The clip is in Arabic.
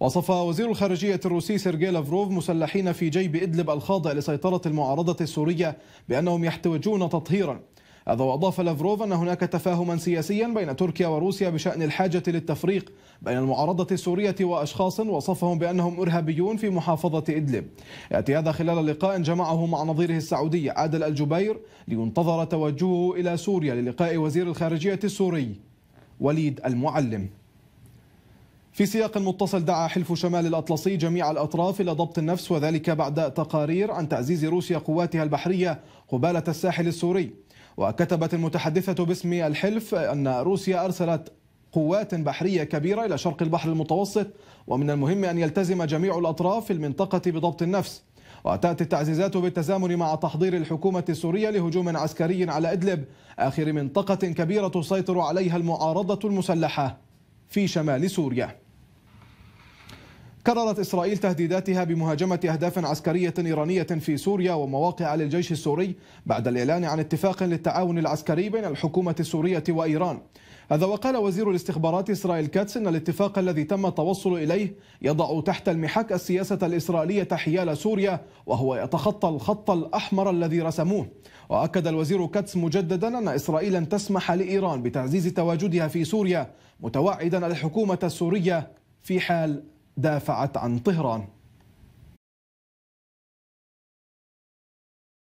وصف وزير الخارجية الروسي سيرجي لافروف مسلحين في جيب إدلب الخاضع لسيطرة المعارضة السورية بأنهم يحتوجون تطهيرا هذا وأضاف لافروف أن هناك تفاهما سياسيا بين تركيا وروسيا بشأن الحاجة للتفريق بين المعارضة السورية وأشخاص وصفهم بأنهم إرهابيون في محافظة إدلب يأتي هذا خلال لقاء جمعه مع نظيره السعودي عادل الجبير لينتظر توجهه إلى سوريا للقاء وزير الخارجية السوري وليد المعلم في سياق متصل دعا حلف شمال الأطلسي جميع الأطراف إلى ضبط النفس وذلك بعد تقارير عن تعزيز روسيا قواتها البحرية قبالة الساحل السوري وكتبت المتحدثة باسم الحلف أن روسيا أرسلت قوات بحرية كبيرة إلى شرق البحر المتوسط ومن المهم أن يلتزم جميع الأطراف في المنطقة بضبط النفس وتأتي التعزيزات بالتزامن مع تحضير الحكومة السورية لهجوم عسكري على إدلب آخر منطقة كبيرة تسيطر عليها المعارضة المسلحة في شمال سوريا كررت إسرائيل تهديداتها بمهاجمة أهداف عسكرية إيرانية في سوريا ومواقع للجيش السوري بعد الإعلان عن اتفاق للتعاون العسكري بين الحكومة السورية وإيران هذا وقال وزير الاستخبارات إسرائيل كاتس أن الاتفاق الذي تم التوصل إليه يضع تحت المحك السياسة الإسرائيلية حيال سوريا وهو يتخطى الخط الأحمر الذي رسموه وأكد الوزير كاتس مجددا أن إسرائيل لن تسمح لإيران بتعزيز تواجدها في سوريا متوعدا الحكومة السورية في حال دافعت عن طهران